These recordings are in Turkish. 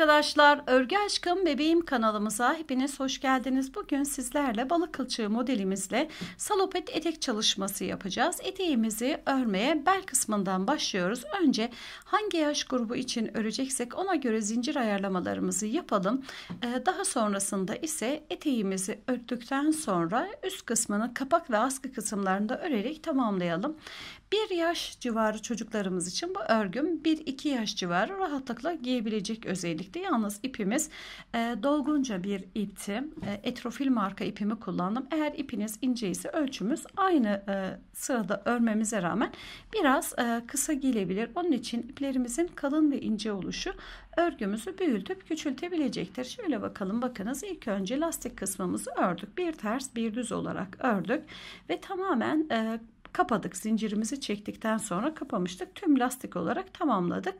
arkadaşlar, Örgü Aşkım Bebeğim kanalımıza hepiniz hoş geldiniz. Bugün sizlerle balık kılçığı modelimizle salopet etek çalışması yapacağız. Eteğimizi örmeye bel kısmından başlıyoruz. Önce hangi yaş grubu için öreceksek ona göre zincir ayarlamalarımızı yapalım. Ee, daha sonrasında ise eteğimizi örttükten sonra üst kısmını kapak ve askı kısımlarında örerek tamamlayalım. 1 yaş civarı çocuklarımız için bu örgüm 1-2 yaş civarı rahatlıkla giyebilecek özellikte. Yalnız ipimiz e, dolgunca bir ipti. E, etrofil marka ipimi kullandım. Eğer ipiniz ince ise ölçümüz aynı e, sırada örmemize rağmen biraz e, kısa giyilebilir. Onun için iplerimizin kalın ve ince oluşu örgümüzü büyütüp küçültebilecektir. Şöyle bakalım bakınız ilk önce lastik kısmımızı ördük. Bir ters bir düz olarak ördük ve tamamen e, kapadık. Zincirimizi çektikten sonra kapamıştık. Tüm lastik olarak tamamladık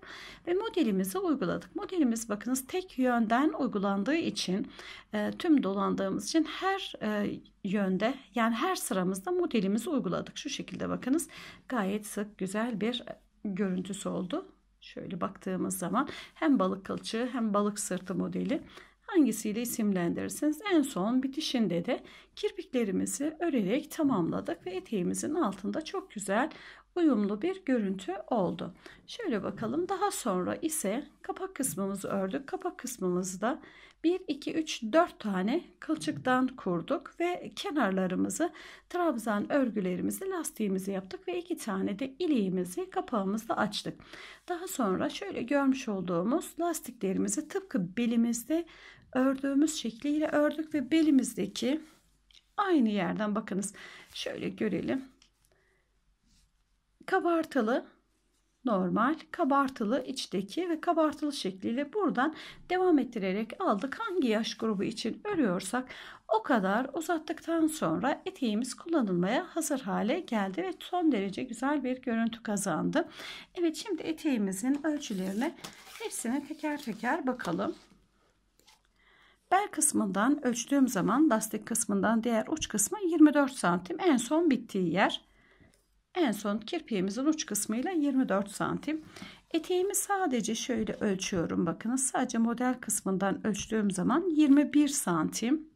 ve modelimizi uyguladık. Modelimiz bakınız tek yönden uygulandığı için e, tüm dolandığımız için her e, yönde yani her sıramızda modelimizi uyguladık. Şu şekilde bakınız gayet sık güzel bir görüntüsü oldu. Şöyle baktığımız zaman hem balık kılçığı hem balık sırtı modeli hangisiyle isimlendirirsiniz? en son bitişinde de kirpiklerimizi örerek tamamladık ve eteğimizin altında çok güzel uyumlu bir görüntü oldu. Şöyle bakalım daha sonra ise kapak kısmımızı ördük. Kapak kısmımızda 1, 2, 3, 4 tane kılçıktan kurduk ve kenarlarımızı trabzan örgülerimizi lastiğimizi yaptık ve iki tane de iliğimizi kapağımızda açtık. Daha sonra şöyle görmüş olduğumuz lastiklerimizi tıpkı belimizde ördüğümüz şekliyle ördük ve belimizdeki aynı yerden bakınız şöyle görelim kabartılı normal kabartılı içteki ve kabartılı şekliyle buradan devam ettirerek aldık. Hangi yaş grubu için örüyorsak o kadar uzattıktan sonra eteğimiz kullanılmaya hazır hale geldi ve son derece güzel bir görüntü kazandı. Evet şimdi eteğimizin ölçülerine hepsine teker teker bakalım. Bel kısmından ölçtüğüm zaman lastik kısmından diğer uç kısmı 24 santim. En son bittiği yer. En son kirpiğimizin uç kısmıyla 24 santim. Eteğimi sadece şöyle ölçüyorum. Bakınız sadece model kısmından ölçtüğüm zaman 21 santim.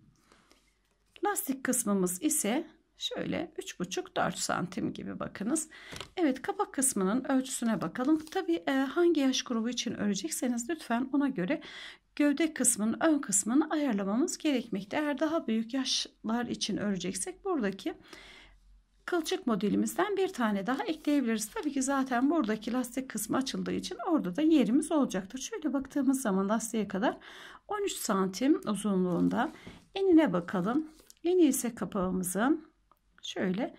Lastik kısmımız ise Şöyle 3,5-4 santim gibi bakınız. Evet kapak kısmının ölçüsüne bakalım. Tabi e, hangi yaş grubu için örecekseniz lütfen ona göre gövde kısmının ön kısmını ayarlamamız gerekmekte. Eğer daha büyük yaşlar için öreceksek buradaki kılçık modelimizden bir tane daha ekleyebiliriz. Tabii ki zaten buradaki lastik kısmı açıldığı için orada da yerimiz olacaktır. Şöyle baktığımız zaman lastiğe kadar 13 santim uzunluğunda enine bakalım. Eni ise kapağımızı şöyle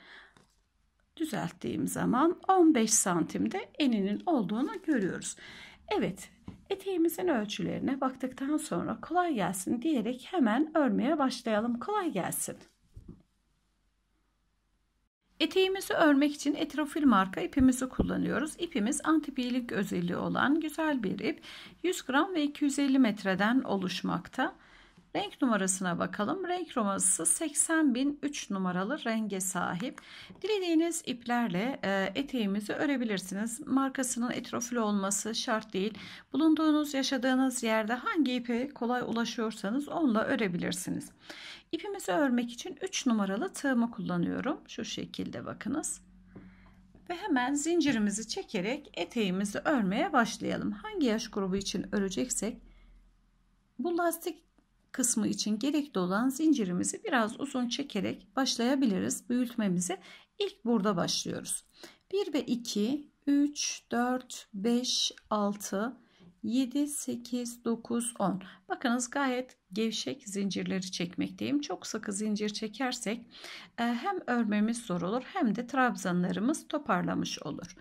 düzelttiğim zaman 15 santimde eninin olduğunu görüyoruz. Evet Eteğimizin ölçülerine baktıktan sonra kolay gelsin diyerek hemen örmeye başlayalım. Kolay gelsin. Eteğimizi örmek için etrofil marka ipimizi kullanıyoruz. İpimiz antipiyelik özelliği olan güzel bir ip. 100 gram ve 250 metreden oluşmakta. Renk numarasına bakalım. Renk numarası 80.003 numaralı renge sahip. Dilediğiniz iplerle e, eteğimizi örebilirsiniz. Markasının etroflu olması şart değil. Bulunduğunuz, yaşadığınız yerde hangi ipe kolay ulaşıyorsanız onunla örebilirsiniz. İpimizi örmek için 3 numaralı tığımı kullanıyorum. Şu şekilde bakınız ve hemen zincirimizi çekerek eteğimizi örmeye başlayalım. Hangi yaş grubu için öreceksek bu lastik kısmı için gerekli olan zincirimizi biraz uzun çekerek başlayabiliriz. Büyütmemizi ilk burada başlıyoruz. 1 ve 2, 3, 4, 5, 6, 7, 8, 9, 10. Bakınız gayet gevşek zincirleri çekmekteyim. Çok sıkı zincir çekersek e, hem örmemiz zor olur hem de trabzanlarımız toparlamış olur.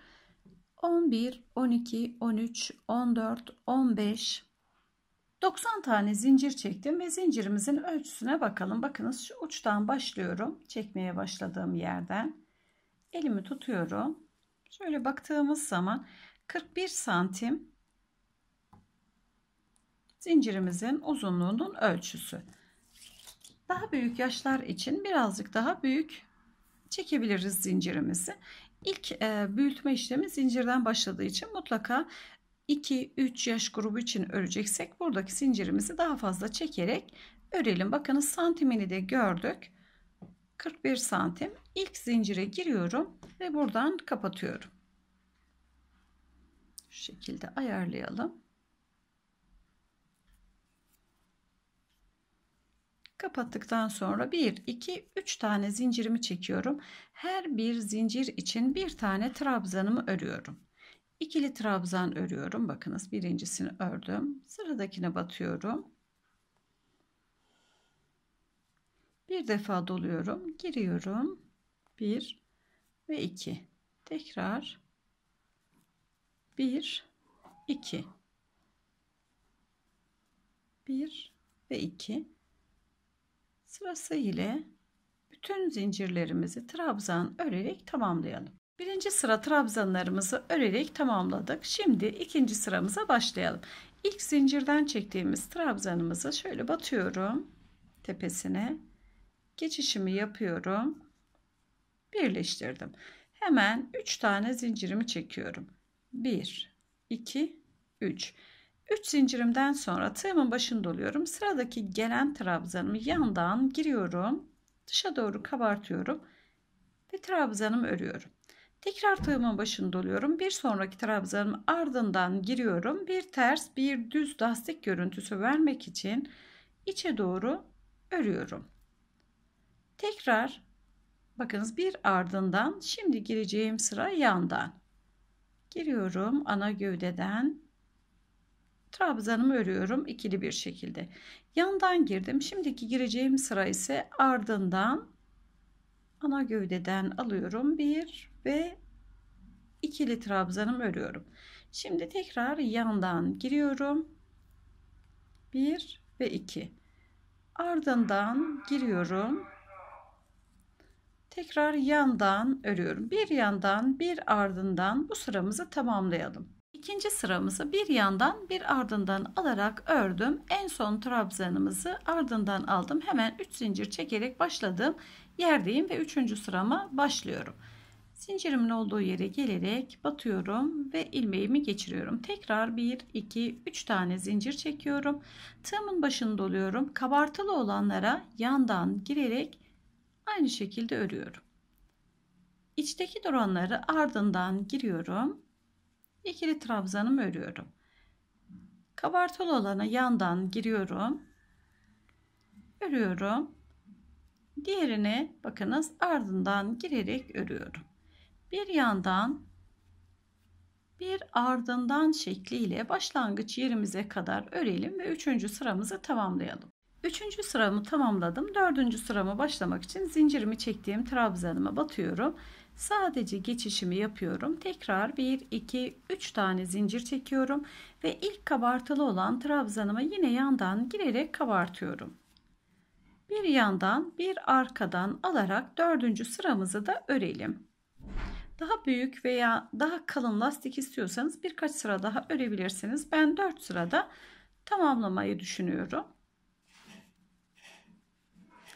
11, 12, 13, 14, 15, 90 tane zincir çektim ve zincirimizin ölçüsüne bakalım. Bakınız şu uçtan başlıyorum. Çekmeye başladığım yerden. Elimi tutuyorum. Şöyle baktığımız zaman 41 santim zincirimizin uzunluğunun ölçüsü. Daha büyük yaşlar için birazcık daha büyük çekebiliriz zincirimizi. İlk e, büyütme işlemi zincirden başladığı için mutlaka 2-3 yaş grubu için öreceksek buradaki zincirimizi daha fazla çekerek örelim. Bakın santimini de gördük. 41 santim. İlk zincire giriyorum ve buradan kapatıyorum. Şu şekilde ayarlayalım. Kapattıktan sonra 1, 2, 3 tane zincirimi çekiyorum. Her bir zincir için bir tane trabzanımı örüyorum. İkili trabzan örüyorum. Bakınız birincisini ördüm. Sıradakine batıyorum. Bir defa doluyorum. Giriyorum. 1 ve 2. Tekrar 1 2 1 ve 2 sırası ile bütün zincirlerimizi trabzan örerek tamamlayalım. Birinci sıra trabzanlarımızı örerek tamamladık. Şimdi ikinci sıramıza başlayalım. İlk zincirden çektiğimiz trabzanımızı şöyle batıyorum tepesine. Geçişimi yapıyorum. Birleştirdim. Hemen 3 tane zincirimi çekiyorum. 1, 2, 3. 3 zincirimden sonra tığımın başını doluyorum. Sıradaki gelen trabzanımı yandan giriyorum. Dışa doğru kabartıyorum. Ve trabzanımı örüyorum. Tekrar tığımın başını doluyorum. Bir sonraki trabzanın ardından giriyorum. Bir ters bir düz lastik görüntüsü vermek için içe doğru örüyorum. Tekrar bakınız bir ardından şimdi gireceğim sıra yandan. Giriyorum ana gövdeden trabzanımı örüyorum ikili bir şekilde. Yandan girdim. Şimdiki gireceğim sıra ise ardından ana gövdeden alıyorum 1 ve ikili trabzanımı örüyorum. Şimdi tekrar yandan giriyorum. 1 ve 2. Ardından giriyorum. Tekrar yandan örüyorum. Bir yandan bir ardından bu sıramızı tamamlayalım. İkinci sıramızı bir yandan bir ardından alarak ördüm. En son trabzanımızı ardından aldım. Hemen 3 zincir çekerek başladım yerdeyim ve üçüncü sırama başlıyorum. Zincirimin olduğu yere gelerek batıyorum ve ilmeğimi geçiriyorum. Tekrar 1, 2, 3 tane zincir çekiyorum. Tığımın başını doluyorum. Kabartılı olanlara yandan girerek aynı şekilde örüyorum. İçteki duranları ardından giriyorum. İkili trabzanımı örüyorum. Kabartılı olana yandan giriyorum. Örüyorum. Diğerine bakınız ardından girerek örüyorum. Bir yandan bir ardından şekliyle başlangıç yerimize kadar örelim ve üçüncü sıramızı tamamlayalım. Üçüncü sıramı tamamladım. Dördüncü sıramı başlamak için zincirimi çektiğim trabzanıma batıyorum. Sadece geçişimi yapıyorum. Tekrar 1, 2, 3 tane zincir çekiyorum. Ve ilk kabartılı olan trabzanıma yine yandan girerek kabartıyorum bir yandan bir arkadan alarak dördüncü sıramızı da örelim. Daha büyük veya daha kalın lastik istiyorsanız birkaç sıra daha örebilirsiniz. Ben dört sırada tamamlamayı düşünüyorum.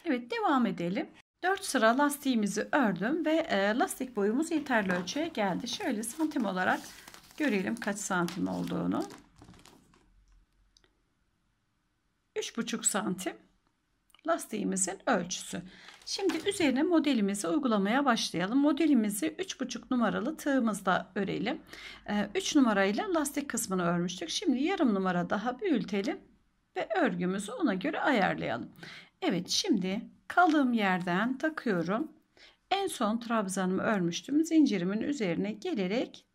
Evet devam edelim. Dört sıra lastiğimizi ördüm ve e, lastik boyumuz yeterli ölçüye geldi. Şöyle santim olarak görelim kaç santim olduğunu. Üç buçuk santim lastiğimizin ölçüsü. Şimdi üzerine modelimizi uygulamaya başlayalım. Modelimizi 3,5 numaralı tığımızda örelim. 3 ee, numarayla lastik kısmını örmüştük. Şimdi yarım numara daha büyütelim ve örgümüzü ona göre ayarlayalım. Evet şimdi kaldığım yerden takıyorum. En son trabzanımı örmüştüm. Zincirimin üzerine gelerek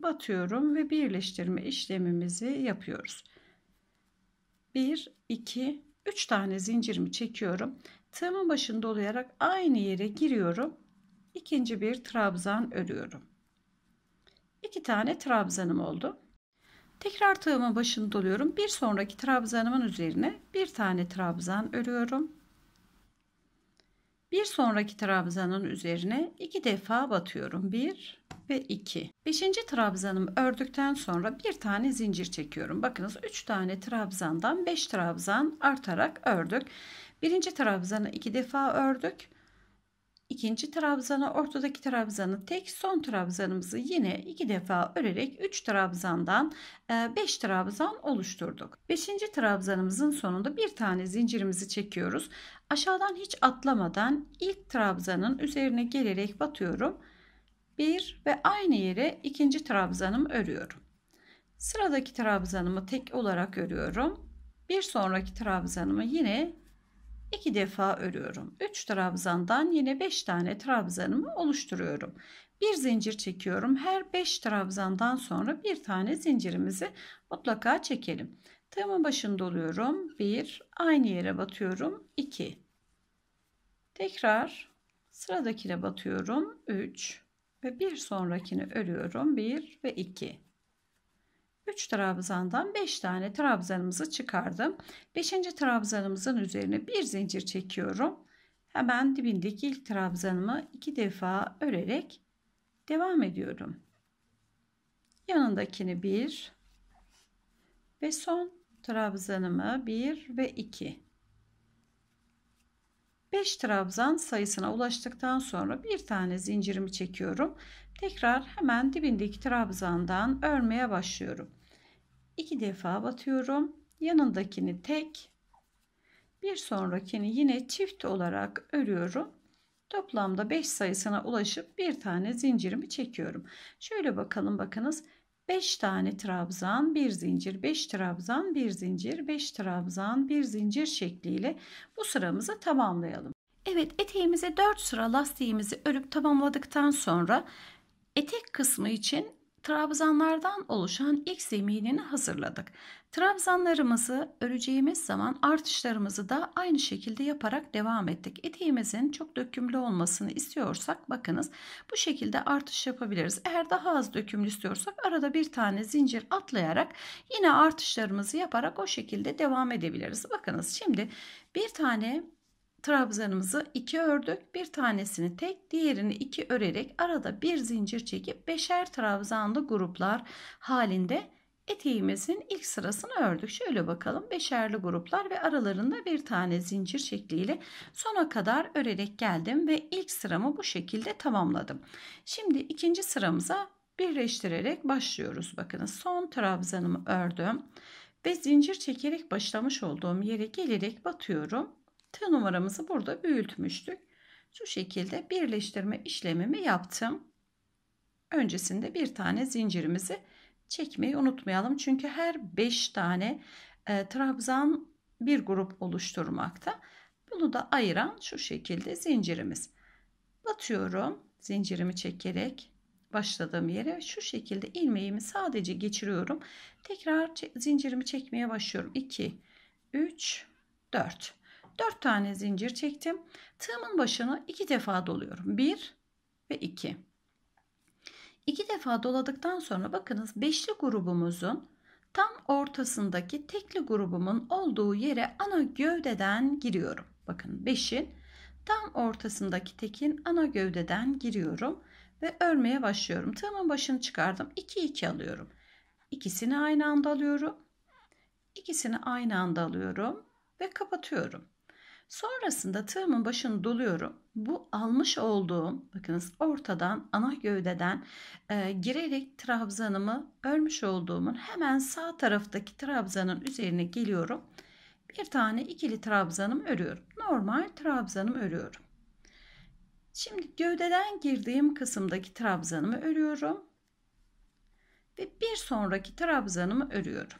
batıyorum ve birleştirme işlemimizi yapıyoruz. 1, 2, 3 tane zincirimi çekiyorum. Tığımın başını dolayarak aynı yere giriyorum. İkinci bir trabzan örüyorum. 2 tane trabzanım oldu. Tekrar tığımın başını doluyorum. Bir sonraki trabzanımın üzerine bir tane trabzan örüyorum. Bir sonraki trabzanın üzerine iki defa batıyorum. 1 ve 2. Beşinci trabzanımı ördükten sonra bir tane zincir çekiyorum. Bakınız 3 tane trabzandan 5 trabzan artarak ördük. Birinci trabzanı iki defa ördük ikinci trabzanı, ortadaki trabzanı tek, son trabzanımızı yine iki defa örerek 3 trabzandan 5 e, trabzan oluşturduk. 5. trabzanımızın sonunda bir tane zincirimizi çekiyoruz. Aşağıdan hiç atlamadan ilk trabzanın üzerine gelerek batıyorum. 1 ve aynı yere ikinci trabzanımı örüyorum. Sıradaki trabzanımı tek olarak örüyorum. Bir sonraki trabzanımı yine 2 defa örüyorum. 3 trabzandan yine 5 tane trabzanımı oluşturuyorum. Bir zincir çekiyorum. Her 5 trabzandan sonra bir tane zincirimizi mutlaka çekelim. Tığımın başında oluyorum. 1 aynı yere batıyorum. 2 tekrar sıradakine batıyorum. 3 ve bir sonrakini örüyorum. 1 ve 2 3 trabzandan 5 tane trabzanımızı çıkardım. 5. trabzanımızın üzerine bir zincir çekiyorum. Hemen dibindeki ilk trabzanımı 2 defa örerek devam ediyorum. Yanındakini 1 ve son trabzanımı 1 ve 2 5 trabzan sayısına ulaştıktan sonra bir tane zincirimi çekiyorum. Tekrar hemen dibindeki trabzandan örmeye başlıyorum. 2 defa batıyorum. Yanındakini tek, bir sonrakini yine çift olarak örüyorum. Toplamda 5 sayısına ulaşıp bir tane zincirimi çekiyorum. Şöyle bakalım bakınız. 5 tane trabzan, bir zincir, 5 trabzan, bir zincir, 5 trabzan, bir zincir şekliyle bu sıramızı tamamlayalım. Evet eteğimize 4 sıra lastiğimizi örüp tamamladıktan sonra etek kısmı için trabzanlardan oluşan ilk zeminini hazırladık. Trabzanlarımızı öreceğimiz zaman artışlarımızı da aynı şekilde yaparak devam ettik. Etiğimizin çok dökümlü olmasını istiyorsak bakınız bu şekilde artış yapabiliriz. Eğer daha az dökümlü istiyorsak arada bir tane zincir atlayarak yine artışlarımızı yaparak o şekilde devam edebiliriz. Bakınız şimdi bir tane trabzanımızı iki ördük. Bir tanesini tek, diğerini iki örerek arada bir zincir çekip beşer trabzanlı gruplar halinde eteğimizin ilk sırasını ördük. Şöyle bakalım. Beşerli gruplar ve aralarında bir tane zincir şekliyle sona kadar örerek geldim ve ilk sıramı bu şekilde tamamladım. Şimdi ikinci sıramıza birleştirerek başlıyoruz. Bakın son trabzanımı ördüm ve zincir çekerek başlamış olduğum yere gelerek batıyorum T numaramızı burada büyütmüştük. Şu şekilde birleştirme işlemimi yaptım. Öncesinde bir tane zincirimizi çekmeyi unutmayalım. Çünkü her 5 tane e, trabzan bir grup oluşturmakta. Bunu da ayıran şu şekilde zincirimiz. Batıyorum zincirimi çekerek başladığım yere şu şekilde ilmeğimi sadece geçiriyorum. Tekrar zincirimi çekmeye başlıyorum. 2 3 4 4 tane zincir çektim. Tığımın başını 2 defa doluyorum. 1 ve 2. 2 defa doladıktan sonra bakınız beşli grubumuzun tam ortasındaki tekli grubumun olduğu yere ana gövdeden giriyorum. Bakın 5'in tam ortasındaki tekin ana gövdeden giriyorum ve örmeye başlıyorum. Tığımın başını çıkardım. 2 2 alıyorum. İkisini aynı anda alıyorum. İkisini aynı anda alıyorum ve kapatıyorum. Sonrasında tığımın başını doluyorum. Bu almış olduğum bakınız ortadan ana gövdeden e, girerek trabzanımı örmüş olduğumun hemen sağ taraftaki trabzanın üzerine geliyorum. Bir tane ikili trabzanım örüyorum. Normal trabzanım örüyorum. Şimdi gövdeden girdiğim kısımdaki trabzanımı örüyorum. Ve bir sonraki trabzanımı örüyorum.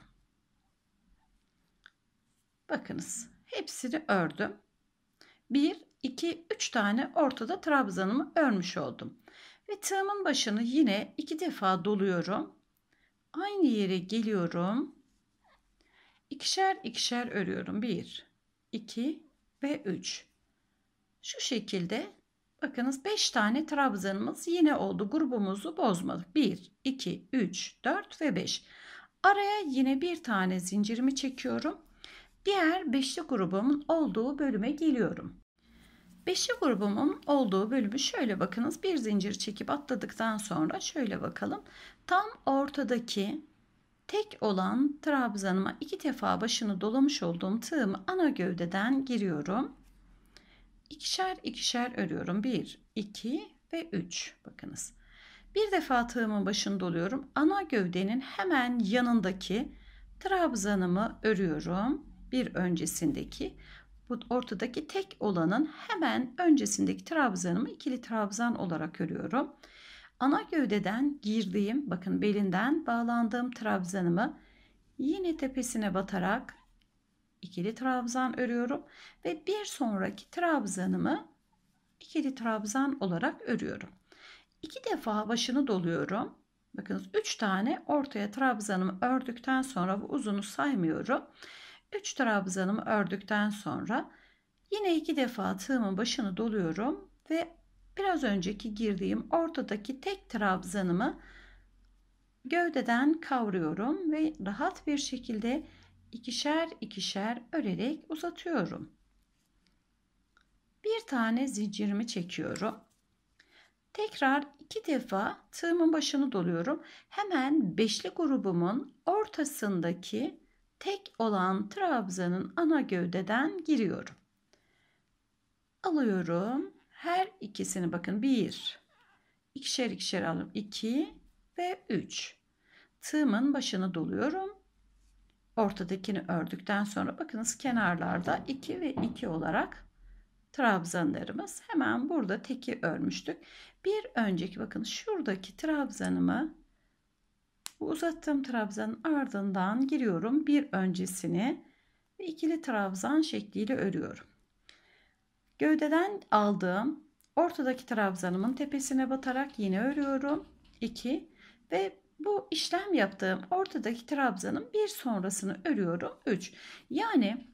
Bakınız Hepsini ördüm. 1, 2, 3 tane ortada trabzanımı örmüş oldum. Ve tığımın başını yine iki defa doluyorum. Aynı yere geliyorum. İkişer ikişer örüyorum. 1, 2 ve 3. Şu şekilde bakınız 5 tane trabzanımız yine oldu. Grubumuzu bozmadık. 1, 2, 3, 4 ve 5. Araya yine bir tane zincirimi çekiyorum diğer beşli grubumun olduğu bölüme geliyorum. Beşli grubumun olduğu bölümü şöyle bakınız. Bir zincir çekip atladıktan sonra şöyle bakalım. Tam ortadaki tek olan trabzanıma iki defa başını dolamış olduğum tığımı ana gövdeden giriyorum. İkişer ikişer örüyorum. Bir, iki ve üç. Bakınız. Bir defa tığımın başını doluyorum. Ana gövdenin hemen yanındaki trabzanımı örüyorum bir öncesindeki bu ortadaki tek olanın hemen öncesindeki trabzanımı ikili trabzan olarak örüyorum. Ana gövdeden girdiğim bakın belinden bağlandığım trabzanımı yine tepesine batarak ikili trabzan örüyorum ve bir sonraki trabzanımı ikili trabzan olarak örüyorum. İki defa başını doluyorum. Bakınız 3 tane ortaya trabzanımı ördükten sonra bu uzunu saymıyorum. 3 trabzanımı ördükten sonra yine iki defa tığımın başını doluyorum ve biraz önceki girdiğim ortadaki tek trabzanımı gövdeden kavruyorum ve rahat bir şekilde ikişer ikişer örerek uzatıyorum. Bir tane zincirimi çekiyorum. Tekrar iki defa tığımın başını doluyorum. Hemen beşli grubumun ortasındaki tek olan trabzanın ana gövdeden giriyorum. Alıyorum. Her ikisini bakın. Bir, ikişer ikişer alıyorum. iki ve üç. Tığımın başını doluyorum. Ortadakini ördükten sonra bakınız kenarlarda iki ve iki olarak trabzanlarımız. Hemen burada teki örmüştük. Bir önceki bakın şuradaki trabzanımı bu uzattığım trabzanın ardından giriyorum. Bir öncesini ve ikili trabzan şekliyle örüyorum. Gövdeden aldığım ortadaki trabzanımın tepesine batarak yine örüyorum. 2 ve bu işlem yaptığım ortadaki trabzanın bir sonrasını örüyorum. 3 yani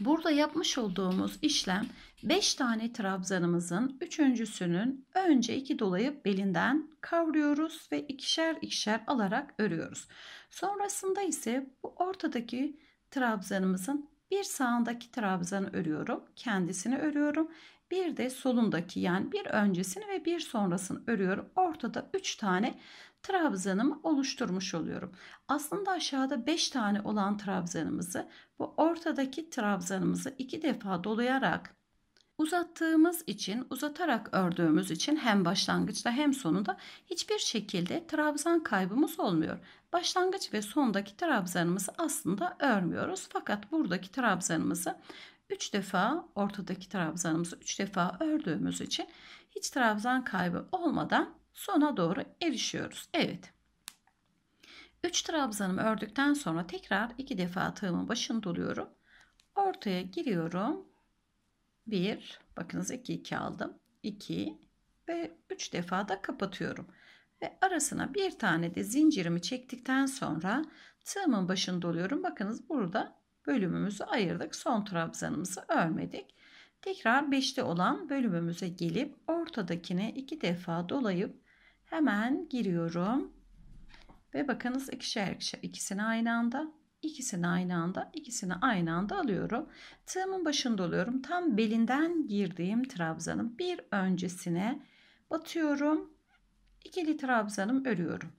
burada yapmış olduğumuz işlem 5 tane trabzanımızın üçüncüsünün önce iki dolayıp belinden kavruyoruz ve ikişer ikişer alarak örüyoruz. Sonrasında ise bu ortadaki trabzanımızın bir sağındaki trabzanı örüyorum, kendisini örüyorum. Bir de solundaki yani bir öncesini ve bir sonrasını örüyorum. Ortada 3 tane trabzanımı oluşturmuş oluyorum. Aslında aşağıda 5 tane olan trabzanımızı bu ortadaki trabzanımızı iki defa dolayarak Uzattığımız için, uzatarak ördüğümüz için hem başlangıçta hem sonunda hiçbir şekilde trabzan kaybımız olmuyor. Başlangıç ve sondaki trabzanımızı aslında örmüyoruz. Fakat buradaki trabzanımızı 3 defa ortadaki trabzanımızı 3 defa ördüğümüz için hiç trabzan kaybı olmadan sona doğru erişiyoruz. Evet. 3 trabzanımı ördükten sonra tekrar 2 defa tığımın başını doluyorum. Ortaya giriyorum 1 bakınız 2 2 aldım 2 ve 3 defa da kapatıyorum ve arasına bir tane de zincirimi çektikten sonra tığımın başını doluyorum bakınız burada bölümümüzü ayırdık son trabzanımızı örmedik tekrar 5'te olan bölümümüze gelip ortadakine 2 defa dolayıp hemen giriyorum ve bakınız ikişer ikişer ikisini aynı anda İkisini aynı anda, ikisini aynı anda alıyorum. Tığımın başında oluyorum. Tam belinden girdiğim trabzanın bir öncesine batıyorum. İkili trabzanım örüyorum.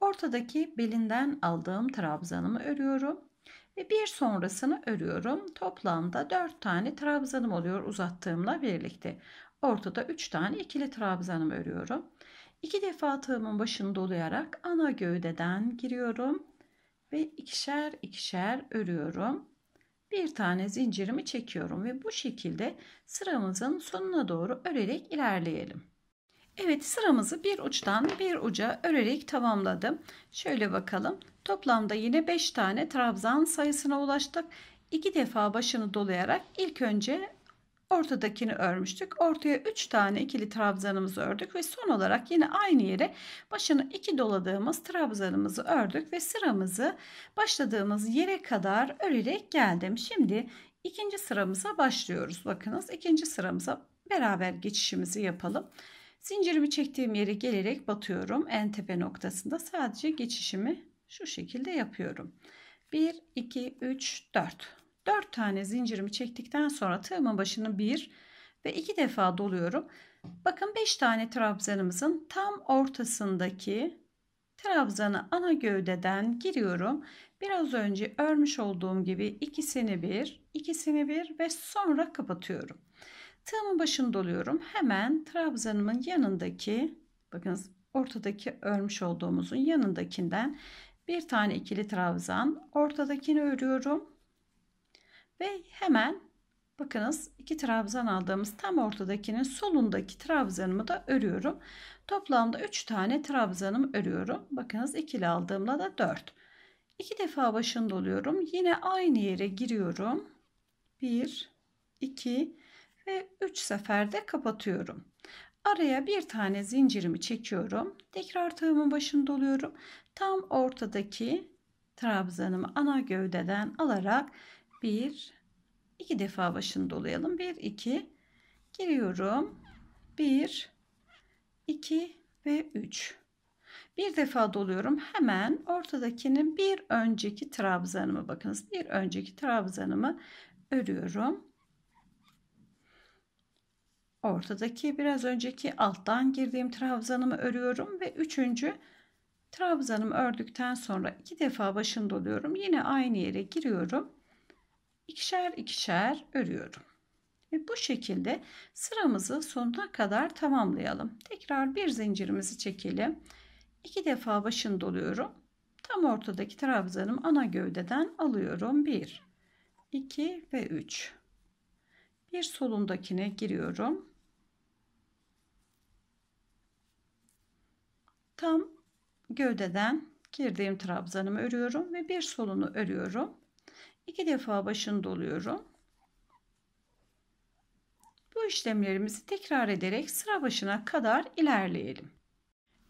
Ortadaki belinden aldığım trabzanımı örüyorum ve bir sonrasını örüyorum. Toplamda 4 tane trabzanım oluyor uzattığımla birlikte. Ortada 3 tane ikili trabzanım örüyorum. İki defa tığımın başını dolayarak ana gövdeden giriyorum ve ikişer ikişer örüyorum. Bir tane zincirimi çekiyorum ve bu şekilde sıramızın sonuna doğru örerek ilerleyelim. Evet sıramızı bir uçtan bir uca örerek tamamladım. Şöyle bakalım. Toplamda yine 5 tane trabzan sayısına ulaştık. 2 defa başını dolayarak ilk önce ortadakini örmüştük. Ortaya 3 tane ikili trabzanımızı ördük ve son olarak yine aynı yere başını 2 doladığımız trabzanımızı ördük ve sıramızı başladığımız yere kadar örerek geldim. Şimdi ikinci sıramıza başlıyoruz. Bakınız ikinci sıramıza beraber geçişimizi yapalım. Zincirimi çektiğim yere gelerek batıyorum. En tepe noktasında sadece geçişimi şu şekilde yapıyorum. 1 2 3 4 4 tane zincirimi çektikten sonra tığımın başını 1 ve 2 defa doluyorum. Bakın 5 tane trabzanımızın tam ortasındaki trabzanı ana gövdeden giriyorum. Biraz önce örmüş olduğum gibi ikisini bir, ikisini bir ve sonra kapatıyorum. Tığımın başını doluyorum. Hemen trabzanımın yanındaki, bakınız ortadaki örmüş olduğumuzun yanındakinden bir tane ikili trabzan ortadakini örüyorum. Ve hemen bakınız iki trabzan aldığımız tam ortadakinin solundaki trabzanımı da örüyorum. Toplamda 3 tane trabzanımı örüyorum. Bakınız ikili aldığımda da 4. 2 defa başını doluyorum. Yine aynı yere giriyorum. 1 2 ve 3 seferde kapatıyorum. Araya bir tane zincirimi çekiyorum. Tekrar tığımın başını doluyorum. Tam ortadaki trabzanımı ana gövdeden alarak 1 2 defa başını dolayalım. 1 2 giriyorum. 1 2 ve 3. Bir defa doluyorum. Hemen ortadakinin bir önceki trabzanımı bakınız. Bir önceki trabzanımı örüyorum. Ortadaki biraz önceki alttan girdiğim trabzanımı örüyorum ve üçüncü trabzanımı ördükten sonra iki defa başını doluyorum. Yine aynı yere giriyorum ikişer ikişer örüyorum. Ve bu şekilde sıramızı sonuna kadar tamamlayalım. Tekrar bir zincirimizi çekelim. İki defa başını doluyorum. Tam ortadaki trabzanım ana gövdeden alıyorum. 1, 2 ve 3. Bir solundakine giriyorum. Tam gövdeden girdiğim trabzanımı örüyorum ve bir solunu örüyorum iki defa başını doluyorum. Bu işlemlerimizi tekrar ederek sıra başına kadar ilerleyelim.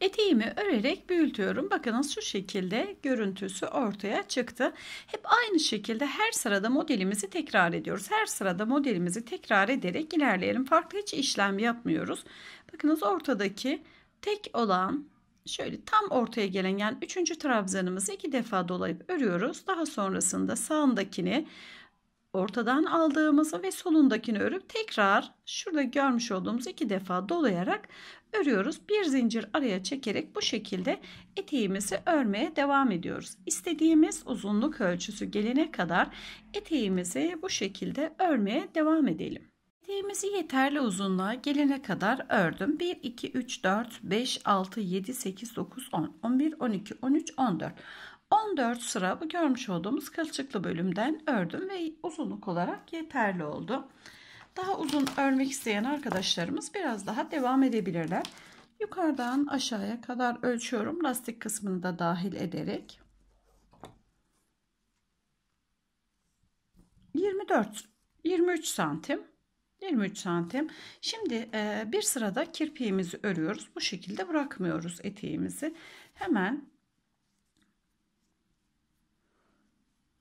Eteğimi örerek büyütüyorum. Bakınız şu şekilde görüntüsü ortaya çıktı. Hep aynı şekilde her sırada modelimizi tekrar ediyoruz. Her sırada modelimizi tekrar ederek ilerleyelim. Farklı hiç işlem yapmıyoruz. Bakınız ortadaki tek olan şöyle tam ortaya gelen yani üçüncü trabzanımızı iki defa dolayıp örüyoruz. Daha sonrasında sağındakini ortadan aldığımızı ve solundakini örüp tekrar şurada görmüş olduğumuz iki defa dolayarak örüyoruz. Bir zincir araya çekerek bu şekilde eteğimizi örmeye devam ediyoruz. İstediğimiz uzunluk ölçüsü gelene kadar eteğimizi bu şekilde örmeye devam edelim. İplerimizi yeterli uzunluğa gelene kadar ördüm. 1, 2, 3, 4, 5, 6, 7, 8, 9, 10, 11, 12, 13, 14. 14 sıra bu görmüş olduğumuz kılçıklı bölümden ördüm ve uzunluk olarak yeterli oldu. Daha uzun örmek isteyen arkadaşlarımız biraz daha devam edebilirler. Yukarıdan aşağıya kadar ölçüyorum. Lastik kısmını da dahil ederek. 24 23 santim 23 santim. Şimdi e, bir sırada kirpiğimizi örüyoruz. Bu şekilde bırakmıyoruz eteğimizi. Hemen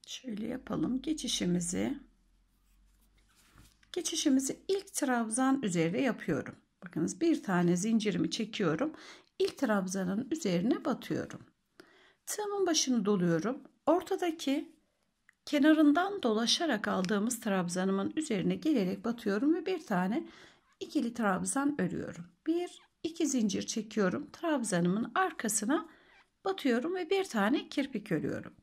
şöyle yapalım. Geçişimizi geçişimizi ilk trabzan üzerine yapıyorum. Bakınız bir tane zincirimi çekiyorum. İlk trabzanın üzerine batıyorum. Tığımın başını doluyorum. Ortadaki Kenarından dolaşarak aldığımız trabzanımın üzerine gelerek batıyorum ve bir tane ikili trabzan örüyorum. Bir, iki zincir çekiyorum. Trabzanımın arkasına batıyorum ve bir tane kirpik örüyorum.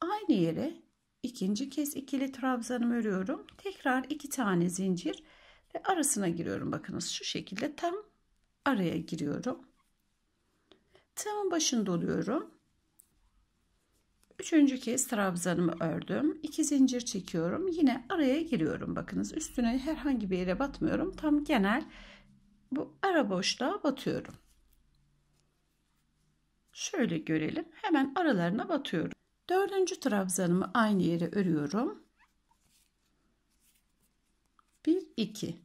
Aynı yere ikinci kez ikili trabzanımı örüyorum. Tekrar iki tane zincir ve arasına giriyorum. Bakınız şu şekilde tam araya giriyorum. Tığımın başında oluyorum. Üçüncü kez trabzanımı ördüm. İki zincir çekiyorum. Yine araya giriyorum. Bakınız üstüne herhangi bir yere batmıyorum. Tam genel bu ara boşluğa batıyorum. Şöyle görelim. Hemen aralarına batıyorum. Dördüncü trabzanımı aynı yere örüyorum. Bir iki.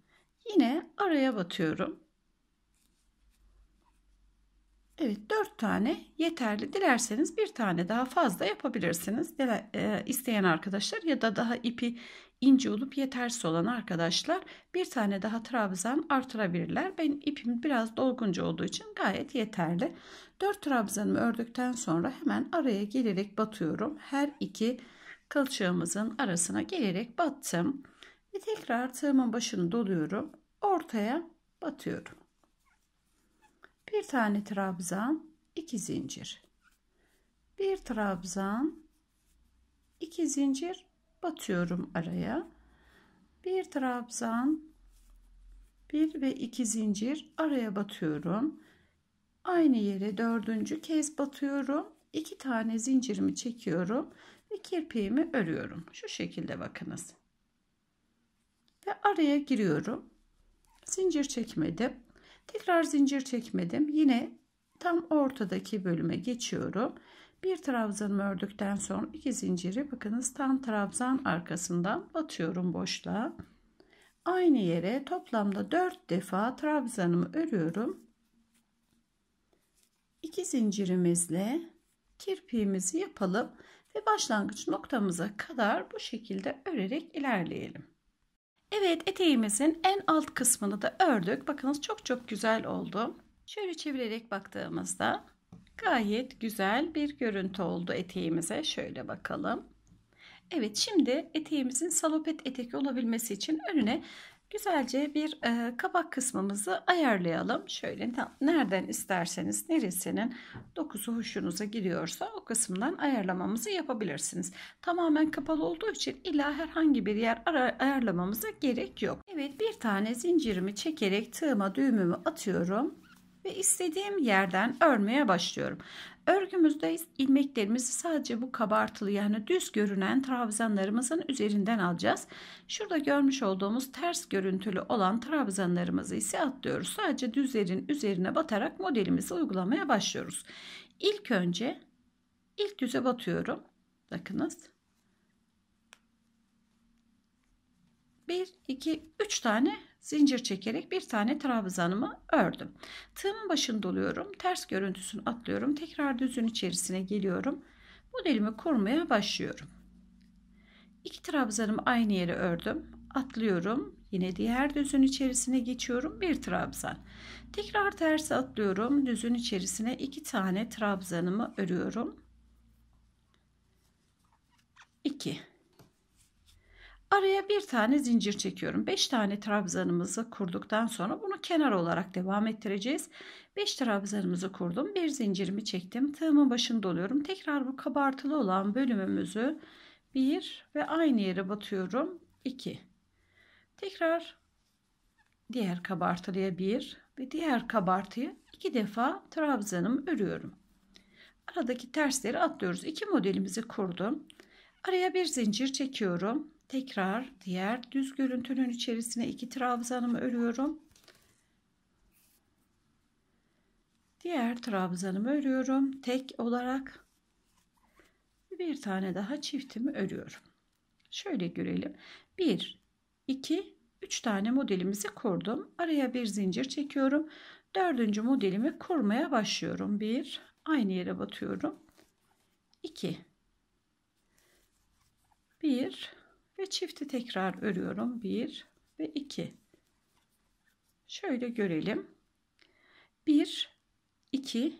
yine araya batıyorum Evet 4 tane yeterli. Dilerseniz bir tane daha fazla yapabilirsiniz. Dile, e, isteyen arkadaşlar ya da daha ipi ince olup yetersiz olan arkadaşlar bir tane daha trabzan artırabilirler. Ben ipim biraz dolgunca olduğu için gayet yeterli. 4 trabzanımı ördükten sonra hemen araya gelerek batıyorum. Her iki kılçığımızın arasına gelerek battım. Ve tekrar tığımın başını doluyorum. Ortaya batıyorum bir tane trabzan, iki zincir. Bir trabzan, iki zincir batıyorum araya. Bir trabzan, bir ve iki zincir araya batıyorum. Aynı yere dördüncü kez batıyorum. İki tane zincirimi çekiyorum ve kirpiğimi örüyorum. Şu şekilde bakınız. Ve araya giriyorum. Zincir çekmedim Tekrar zincir çekmedim. Yine tam ortadaki bölüme geçiyorum. Bir trabzanımı ördükten sonra iki zinciri bakınız tam trabzan arkasından batıyorum boşluğa. Aynı yere toplamda 4 defa trabzanımı örüyorum. 2 zincirimizle kirpiğimizi yapalım ve başlangıç noktamıza kadar bu şekilde örerek ilerleyelim. Evet eteğimizin en alt kısmını da ördük. Bakınız çok çok güzel oldu. Şöyle çevirerek baktığımızda gayet güzel bir görüntü oldu eteğimize. Şöyle bakalım. Evet şimdi eteğimizin salopet etek olabilmesi için önüne Güzelce bir e, kabak kısmımızı ayarlayalım. Şöyle nereden isterseniz neresinin dokusu hoşunuza gidiyorsa o kısımdan ayarlamamızı yapabilirsiniz. Tamamen kapalı olduğu için illa herhangi bir yer ayarlamamıza gerek yok. Evet bir tane zincirimi çekerek tığıma düğümümü atıyorum ve istediğim yerden örmeye başlıyorum. Örgümüzde ilmeklerimizi sadece bu kabartılı yani düz görünen trabzanlarımızın üzerinden alacağız. Şurada görmüş olduğumuz ters görüntülü olan trabzanlarımızı ise atlıyoruz. Sadece düzlerin üzerine batarak modelimizi uygulamaya başlıyoruz. İlk önce ilk düze batıyorum. Bakınız. 1, 2, 3 tane zincir çekerek bir tane trabzanımı ördüm. Tığımın başını doluyorum. Ters görüntüsünü atlıyorum. Tekrar düzün içerisine geliyorum. Modelimi kurmaya başlıyorum. İki trabzanımı aynı yere ördüm. Atlıyorum. Yine diğer düzün içerisine geçiyorum. Bir trabzan. Tekrar tersi atlıyorum. Düzün içerisine iki tane trabzanımı örüyorum. 2 Araya bir tane zincir çekiyorum. 5 tane trabzanımızı kurduktan sonra bunu kenar olarak devam ettireceğiz. 5 trabzanımızı kurdum. Bir zincirimi çektim. Tığımın başını doluyorum. Tekrar bu kabartılı olan bölümümüzü 1 ve aynı yere batıyorum. 2. Tekrar diğer kabartılıya 1 ve diğer kabartıyı 2 defa trabzanımı örüyorum. Aradaki tersleri atlıyoruz. 2 modelimizi kurdum. Araya bir zincir çekiyorum tekrar diğer düz görüntünün içerisine iki trabzanımı örüyorum. Diğer trabzanımı örüyorum. Tek olarak bir tane daha çiftimi örüyorum. Şöyle görelim. 1, 2, 3 tane modelimizi kurdum. Araya bir zincir çekiyorum. Dördüncü modelimi kurmaya başlıyorum. 1, aynı yere batıyorum. 2, 1, ve çifti tekrar örüyorum 1 ve 2 şöyle görelim 1 2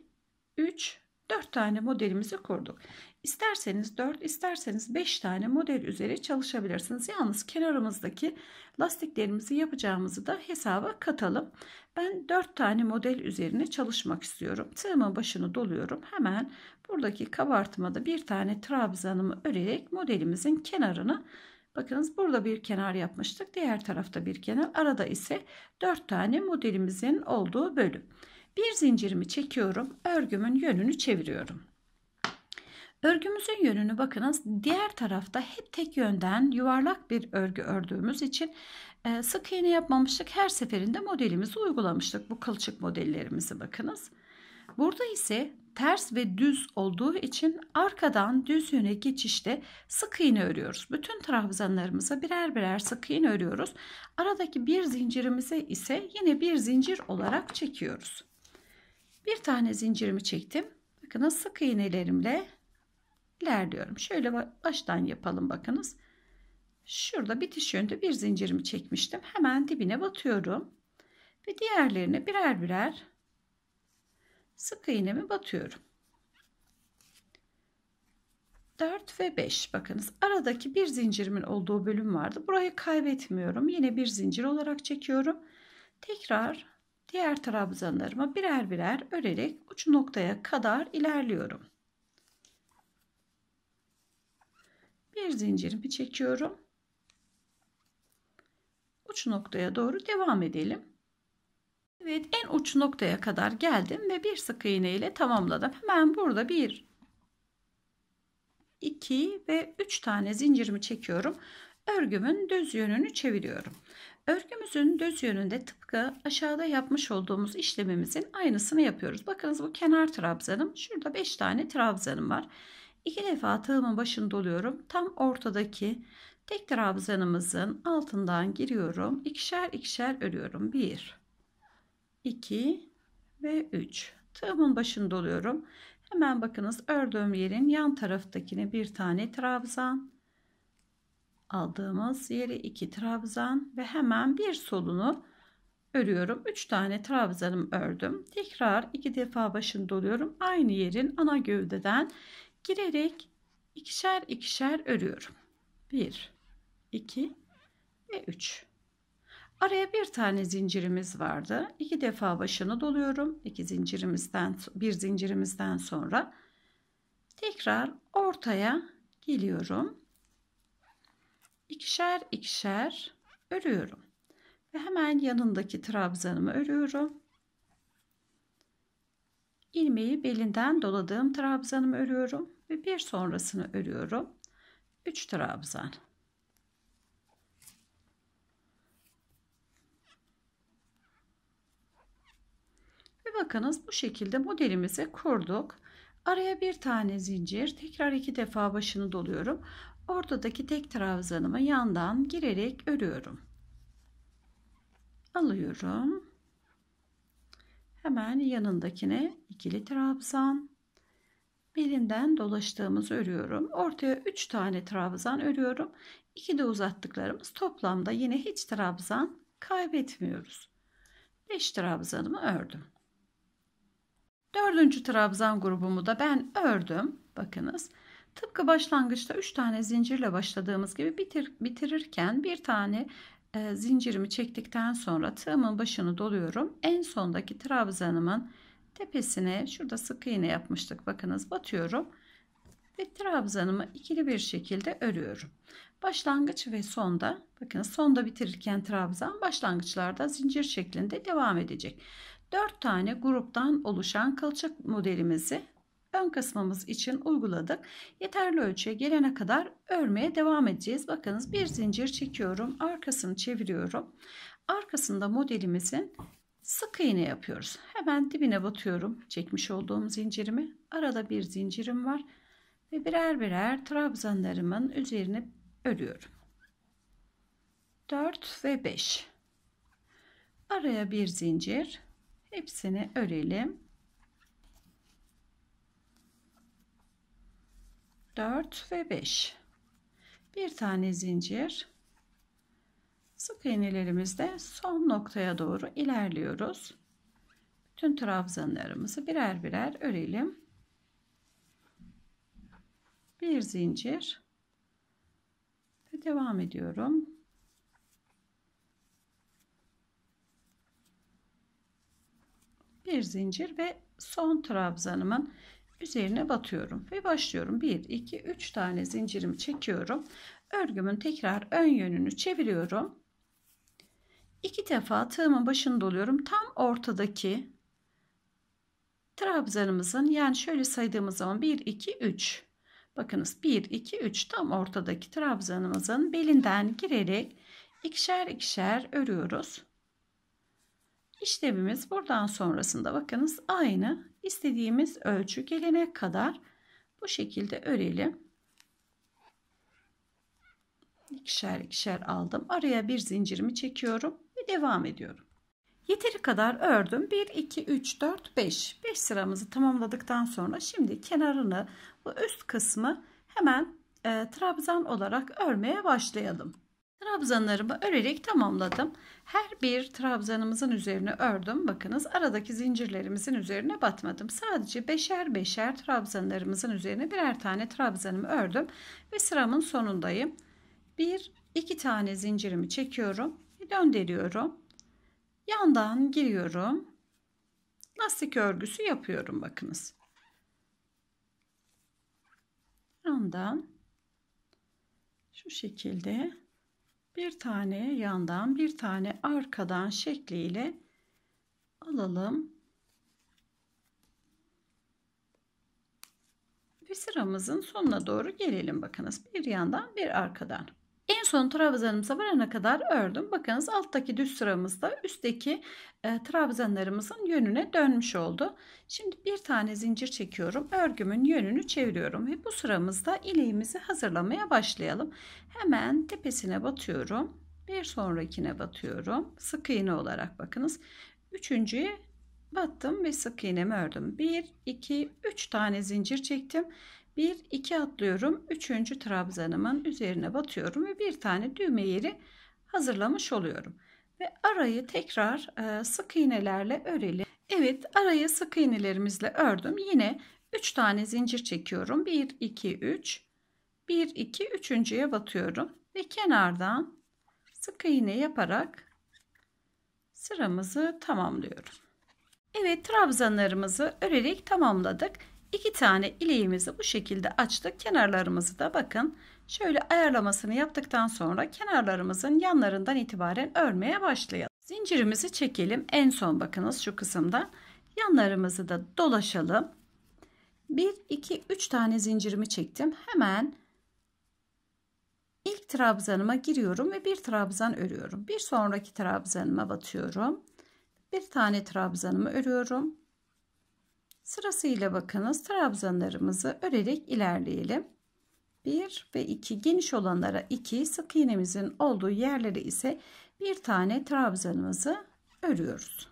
3 4 tane modelimizi kurduk İsterseniz 4 isterseniz 5 tane model üzere çalışabilirsiniz yalnız kenarımızdaki lastiklerimizi yapacağımızı da hesaba katalım ben 4 tane model üzerine çalışmak istiyorum tığımın başını doluyorum hemen buradaki kabartmada bir tane trabzanımı örerek modelimizin kenarını Bakınız burada bir kenar yapmıştık. Diğer tarafta bir kenar. Arada ise 4 tane modelimizin olduğu bölüm. Bir zincirimi çekiyorum. Örgümün yönünü çeviriyorum. Örgümüzün yönünü bakınız diğer tarafta hep tek yönden yuvarlak bir örgü ördüğümüz için e, sık iğne yapmamıştık. Her seferinde modelimizi uygulamıştık bu kılçık modellerimizi bakınız. Burada ise ters ve düz olduğu için arkadan düz yöne geçişte sık iğne örüyoruz. Bütün trabzanlarımıza birer birer sık iğne örüyoruz. Aradaki bir zincirimize ise yine bir zincir olarak çekiyoruz. Bir tane zincirimi çektim. Bakın sık iğnelerimle ilerliyorum. Şöyle baştan yapalım bakınız. Şurada bitiş yönde bir zincirimi çekmiştim. Hemen dibine batıyorum. Ve diğerlerini birer birer sık iğnemi batıyorum. 4 ve 5 bakınız aradaki bir zincirimin olduğu bölüm vardı. Burayı kaybetmiyorum. Yine bir zincir olarak çekiyorum. Tekrar diğer trabzanlarıma birer birer örerek uç noktaya kadar ilerliyorum. Bir zincirimi çekiyorum. Uç noktaya doğru devam edelim. Evet en uç noktaya kadar geldim ve bir sık iğne ile tamamladım. Hemen burada bir iki ve üç tane zincirimi çekiyorum. Örgümün düz yönünü çeviriyorum. Örgümüzün düz yönünde tıpkı aşağıda yapmış olduğumuz işlemimizin aynısını yapıyoruz. Bakınız bu kenar trabzanım. Şurada 5 tane trabzanım var. 2 defa tığımın başını doluyorum. Tam ortadaki tek trabzanımızın altından giriyorum. İkişer ikişer örüyorum. 1 2 ve 3. Tığımın başını doluyorum. Hemen bakınız ördüğüm yerin yan taraftakine bir tane trabzan. Aldığımız yeri iki trabzan ve hemen bir solunu örüyorum. 3 tane trabzanım ördüm. Tekrar iki defa başını doluyorum. Aynı yerin ana gövdeden girerek ikişer ikişer örüyorum. 1 2 ve 3 Araya bir tane zincirimiz vardı. İki defa başını doluyorum. İki zincirimizden bir zincirimizden sonra tekrar ortaya geliyorum. İkişer ikişer örüyorum. Ve hemen yanındaki trabzanımı örüyorum. Ilmeği belinden doladığım trabzanımı örüyorum ve bir sonrasını örüyorum. 3 trabzan. bakınız bu şekilde modelimizi kurduk. Araya bir tane zincir tekrar iki defa başını doluyorum. Ortadaki tek trabzanımı yandan girerek örüyorum. Alıyorum. Hemen yanındakine ikili trabzan. Belinden dolaştığımızı örüyorum. Ortaya 3 tane trabzan örüyorum. 2 de uzattıklarımız toplamda yine hiç trabzan kaybetmiyoruz. 5 trabzanımı ördüm. Dördüncü trabzan grubumu da ben ördüm. Bakınız. Tıpkı başlangıçta 3 tane zincirle başladığımız gibi bitir, bitirirken bir tane e, zincirimi çektikten sonra tığımın başını doluyorum. En sondaki trabzanımın tepesine şurada sık iğne yapmıştık. Bakınız batıyorum ve trabzanımı ikili bir şekilde örüyorum. Başlangıç ve sonda bakın sonda bitirirken trabzan başlangıçlarda zincir şeklinde devam edecek. 4 tane gruptan oluşan kılçık modelimizi ön kısmımız için uyguladık. Yeterli ölçüye gelene kadar örmeye devam edeceğiz. Bakınız bir zincir çekiyorum. Arkasını çeviriyorum. Arkasında modelimizin sık iğne yapıyoruz. Hemen dibine batıyorum. Çekmiş olduğum zincirimi. Arada bir zincirim var. Ve birer birer trabzanlarımın üzerine örüyorum. 4 ve 5. Araya bir zincir. Hepsini örelim. 4 ve 5 bir tane zincir sık iğnelerimizde son noktaya doğru ilerliyoruz bütün trabzanlarımızı birer birer örelim bir zincir ve devam ediyorum bir zincir ve son trabzanımın üzerine batıyorum ve başlıyorum 1 2 3 tane zincirimi çekiyorum örgümün tekrar ön yönünü çeviriyorum iki defa tığımın başını doluyorum tam ortadaki trabzanımızın yani şöyle saydığımız zaman 1 2 3 bakınız 1 2 3 tam ortadaki trabzanımızın belinden girerek ikişer ikişer örüyoruz İşlemimiz buradan sonrasında bakınız aynı istediğimiz ölçü gelene kadar bu şekilde örelim. İkişer ikişer aldım. Araya bir zincirimi çekiyorum ve devam ediyorum. Yeteri kadar ördüm. 1, 2, 3, 4, 5. 5 sıramızı tamamladıktan sonra şimdi kenarını bu üst kısmı hemen e, trabzan olarak örmeye başlayalım. Trabzanlarımı örerek tamamladım. Her bir trabzanımızın üzerine ördüm. Bakınız aradaki zincirlerimizin üzerine batmadım. Sadece beşer beşer trabzanlarımızın üzerine birer tane trabzanımı ördüm. Ve sıramın sonundayım. Bir, iki tane zincirimi çekiyorum. Döndürüyorum. Yandan giriyorum. Lastik örgüsü yapıyorum bakınız. Yandan şu şekilde bir tane yandan bir tane arkadan şekliyle alalım. Ve sıramızın sonuna doğru gelelim bakınız. Bir yandan bir arkadan. En son trabzanımıza varana kadar ördüm. Bakınız alttaki düz sıramızda üstteki e, trabzanlarımızın yönüne dönmüş oldu. Şimdi bir tane zincir çekiyorum. Örgümün yönünü çeviriyorum ve bu sıramızda ileğimizi hazırlamaya başlayalım. Hemen tepesine batıyorum. Bir sonrakine batıyorum. Sık iğne olarak bakınız. Üçüncüye battım ve sık iğnemi ördüm. Bir, iki, üç tane zincir çektim 1 2 atlıyorum. 3. trabzanımın üzerine batıyorum ve bir tane düğme yeri hazırlamış oluyorum. Ve arayı tekrar e, sık iğnelerle örelim. Evet, arayı sık iğnelerimizle ördüm. Yine 3 tane zincir çekiyorum. 1 2 3 1 2 3.'ye batıyorum ve kenardan sık iğne yaparak sıramızı tamamlıyorum. Evet, trabzanlarımızı örerek tamamladık. İki tane ileğimizi bu şekilde açtık. Kenarlarımızı da bakın şöyle ayarlamasını yaptıktan sonra kenarlarımızın yanlarından itibaren örmeye başlayalım. Zincirimizi çekelim. En son bakınız şu kısımda yanlarımızı da dolaşalım. 1 2 3 tane zincirimi çektim. Hemen ilk trabzanıma giriyorum ve bir trabzan örüyorum. Bir sonraki trabzanıma batıyorum. Bir tane trabzanımı örüyorum Sırasıyla bakınız trabzanlarımızı örerek ilerleyelim. 1 ve 2 geniş olanlara 2 sık iğnemizin olduğu yerlere ise bir tane trabzanımızı örüyoruz.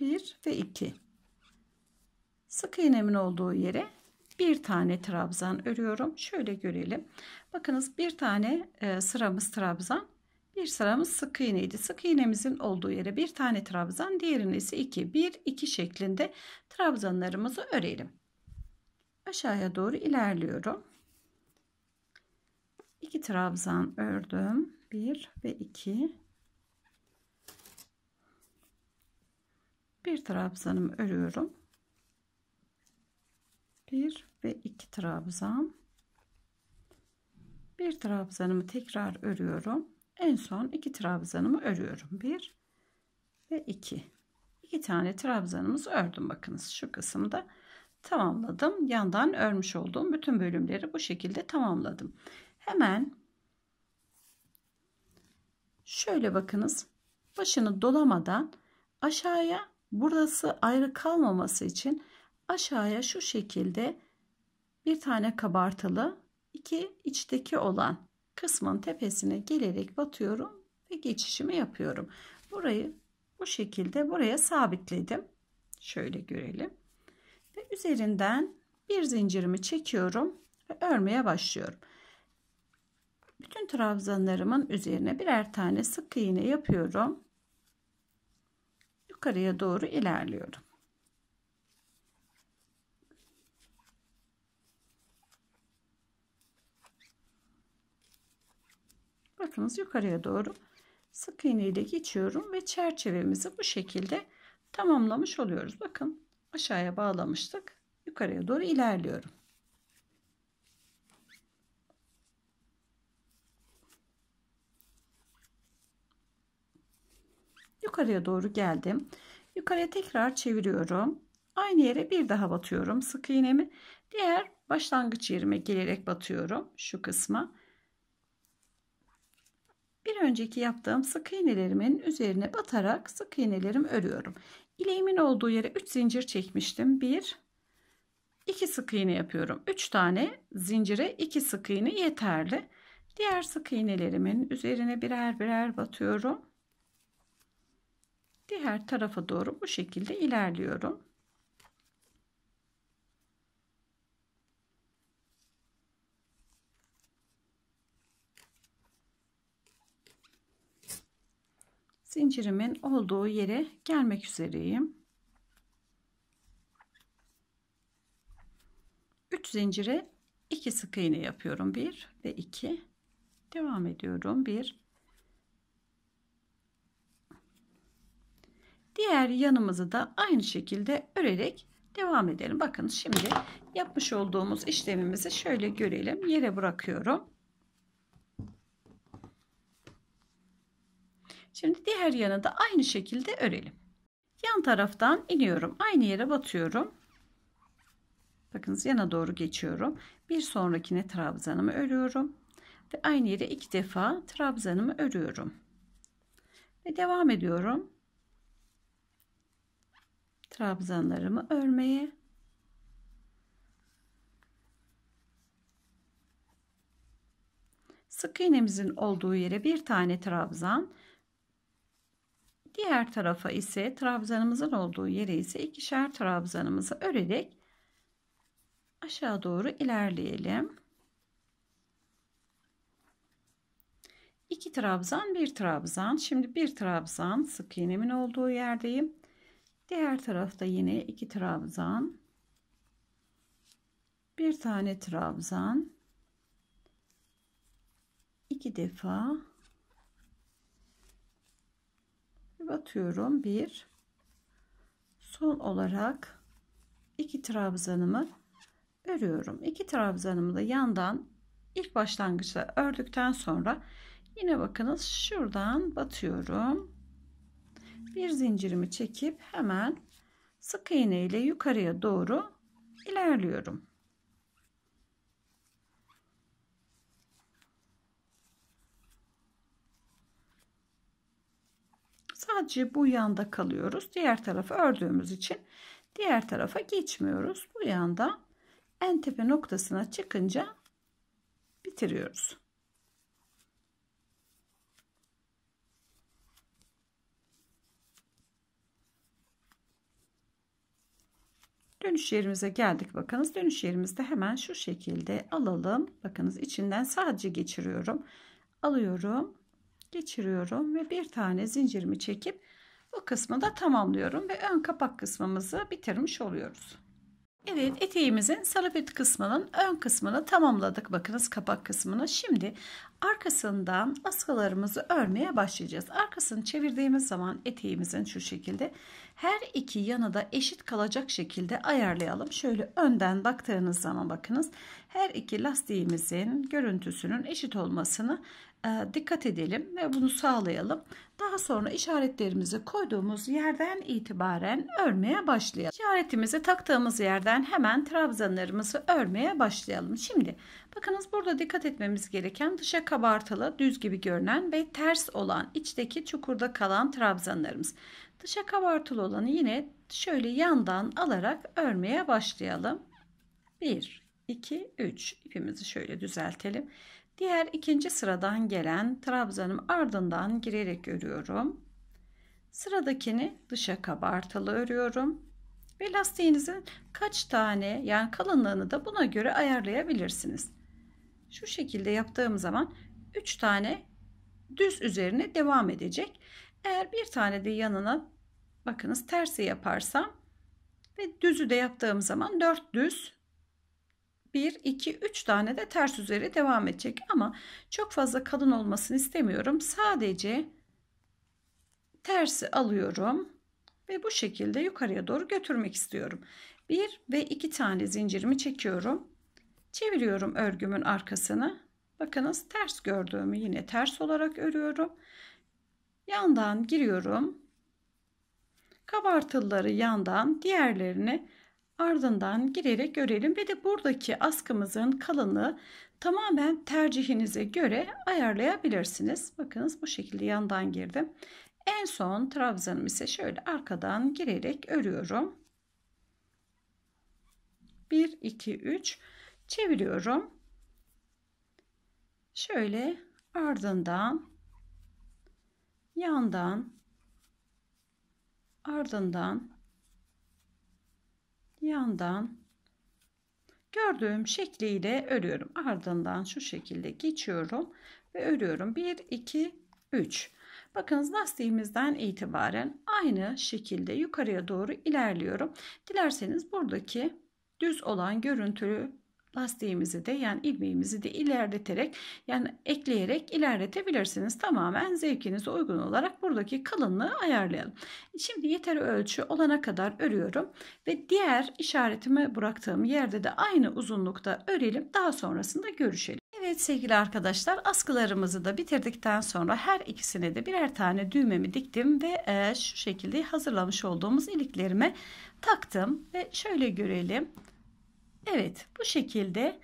1 ve 2 sık iğnemin olduğu yere bir tane trabzan örüyorum. Şöyle görelim. Bakınız bir tane e, sıramız trabzan bir sıramız sık iğneydi. Sık iğnemizin olduğu yere bir tane trabzan, diğerine ise 2, 1, 2 şeklinde trabzanlarımızı örelim. Aşağıya doğru ilerliyorum. 2 trabzan ördüm. 1 ve 2. Bir trabzanımı örüyorum. 1 ve 2 trabzan. Bir trabzanımı tekrar örüyorum en son iki trabzanımı örüyorum. Bir ve iki. İki tane trabzanımızı ördüm. Bakınız şu kısımda tamamladım. Yandan örmüş olduğum bütün bölümleri bu şekilde tamamladım. Hemen şöyle bakınız. Başını dolamadan aşağıya burası ayrı kalmaması için aşağıya şu şekilde bir tane kabartılı iki içteki olan kısmın tepesine gelerek batıyorum ve geçişimi yapıyorum. Burayı bu şekilde buraya sabitledim. Şöyle görelim. Ve üzerinden bir zincirimi çekiyorum ve örmeye başlıyorum. Bütün trabzanlarımın üzerine birer tane sık iğne yapıyorum. Yukarıya doğru ilerliyorum. bakınız yukarıya doğru sık iğneyle geçiyorum ve çerçevemizi bu şekilde tamamlamış oluyoruz. Bakın aşağıya bağlamıştık. Yukarıya doğru ilerliyorum. Yukarıya doğru geldim. Yukarıya tekrar çeviriyorum. Aynı yere bir daha batıyorum sık iğnemi. Diğer başlangıç yerime gelerek batıyorum şu kısma bir önceki yaptığım sık iğnelerimin üzerine batarak sık iğnelerimi örüyorum. İleğimin olduğu yere 3 zincir çekmiştim. 1 2 sık iğne yapıyorum. 3 tane zincire 2 sık iğne yeterli. Diğer sık iğnelerimin üzerine birer birer batıyorum. Diğer tarafa doğru bu şekilde ilerliyorum. zincirimin olduğu yere gelmek üzereyim. 3 zincire 2 sık iğne yapıyorum. 1 ve 2. Devam ediyorum. 1 Diğer yanımızı da aynı şekilde örerek devam edelim. Bakın şimdi yapmış olduğumuz işlemimizi şöyle görelim. Yere bırakıyorum. Şimdi diğer yanı da aynı şekilde örelim. Yan taraftan iniyorum. Aynı yere batıyorum. Bakınız yana doğru geçiyorum. Bir sonrakine trabzanımı örüyorum. Ve aynı yere iki defa trabzanımı örüyorum. Ve devam ediyorum. Trabzanlarımı örmeye. Sık iğnemizin olduğu yere bir tane trabzan Diğer tarafa ise trabzanımızın olduğu yere ise ikişer trabzanımızı örerek aşağı doğru ilerleyelim. İki trabzan bir trabzan şimdi bir trabzan sık iğnemin olduğu yerdeyim diğer tarafta yine iki trabzan bir tane trabzan iki defa batıyorum. bir son olarak iki trabzanımı örüyorum. iki trabzanımı da yandan ilk başlangıçta ördükten sonra yine bakınız şuradan batıyorum. Bir zincirimi çekip hemen sık iğne ile yukarıya doğru ilerliyorum. Sadece bu yanda kalıyoruz. Diğer tarafı ördüğümüz için diğer tarafa geçmiyoruz. Bu yanda en tepe noktasına çıkınca bitiriyoruz. Dönüş yerimize geldik bakınız. Dönüş yerimizde hemen şu şekilde alalım. Bakınız içinden sadece geçiriyorum. Alıyorum geçiriyorum ve bir tane zincirimi çekip bu kısmı da tamamlıyorum ve ön kapak kısmımızı bitirmiş oluyoruz. Evet eteğimizin salopet kısmının ön kısmını tamamladık. Bakınız kapak kısmını. Şimdi arkasından askalarımızı örmeye başlayacağız. Arkasını çevirdiğimiz zaman eteğimizin şu şekilde her iki yanı da eşit kalacak şekilde ayarlayalım. Şöyle önden baktığınız zaman bakınız her iki lastiğimizin görüntüsünün eşit olmasını e, dikkat edelim ve bunu sağlayalım. Daha sonra işaretlerimizi koyduğumuz yerden itibaren örmeye başlayalım. İşaretimizi taktığımız yerden hemen trabzanlarımızı örmeye başlayalım. Şimdi bakınız burada dikkat etmemiz gereken dışa kabartılı, düz gibi görünen ve ters olan içteki çukurda kalan trabzanlarımız. Dışa kabartılı olanı yine şöyle yandan alarak örmeye başlayalım. 1, 2, 3 ipimizi şöyle düzeltelim. Diğer ikinci sıradan gelen trabzanım ardından girerek örüyorum. Sıradakini dışa kabartılı örüyorum. Ve lastiğinizin kaç tane yani kalınlığını da buna göre ayarlayabilirsiniz. Şu şekilde yaptığım zaman 3 tane düz üzerine devam edecek. Eğer bir tane de yanına bakınız tersi yaparsam ve düzü de yaptığım zaman 4 düz 1, 2, 3 tane de ters üzeri devam edecek ama çok fazla kalın olmasını istemiyorum. Sadece tersi alıyorum ve bu şekilde yukarıya doğru götürmek istiyorum. 1 ve 2 tane zincirimi çekiyorum. Çeviriyorum örgümün arkasını. Bakınız ters gördüğümü yine ters olarak örüyorum. Yandan giriyorum. Kabartılları yandan diğerlerini ardından girerek örelim ve de buradaki askımızın kalınlığı tamamen tercihinize göre ayarlayabilirsiniz. Bakınız bu şekilde yandan girdim. En son trabzanım ise şöyle arkadan girerek örüyorum. 1 2 3 çeviriyorum. Şöyle ardından yandan ardından yandan gördüğüm şekliyle örüyorum. Ardından şu şekilde geçiyorum ve örüyorum. 1, 2, 3. Bakınız lastiğimizden itibaren aynı şekilde yukarıya doğru ilerliyorum. Dilerseniz buradaki düz olan görüntülü lastiğimizi de yani ilmeğimizi de ilerleterek yani ekleyerek ilerletebilirsiniz. Tamamen zevkinize uygun olarak buradaki kalınlığı ayarlayalım. Şimdi yeteri ölçü olana kadar örüyorum ve diğer işaretimi bıraktığım yerde de aynı uzunlukta örelim. Daha sonrasında görüşelim. Evet sevgili arkadaşlar askılarımızı da bitirdikten sonra her ikisine de birer tane düğmemi diktim ve e, şu şekilde hazırlamış olduğumuz iliklerime taktım ve şöyle görelim. Evet, bu şekilde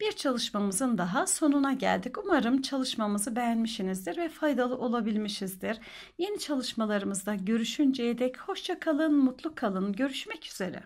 bir çalışmamızın daha sonuna geldik. Umarım çalışmamızı beğenmişsinizdir ve faydalı olabilmişizdir. Yeni çalışmalarımızda görüşünceye dek hoşça kalın, mutlu kalın. Görüşmek üzere.